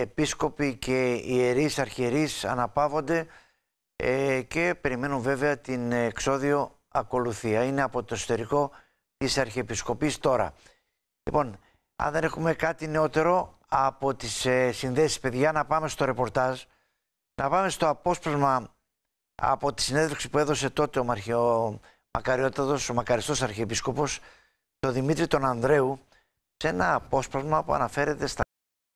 επίσκοποι και ιερείς αρχιερείς αναπαύονται ε, και περιμένουν βέβαια την εξόδιο ακολουθία. Είναι από το εσωτερικό της Αρχιεπισκοπής τώρα. Λοιπόν, αν δεν έχουμε κάτι νεότερο από τις ε, συνδέσεις παιδιά να πάμε στο ρεπορτάζ, να πάμε στο απόσπασμα από τη συνέντευξη που έδωσε τότε ο, Μαρχιο, ο Μακαριότατος, ο Μακαριστός Αρχιεπίσκοπος, το Δημήτρη τον Ανδρέου, σε ένα απόσπασμα που αναφέρεται στα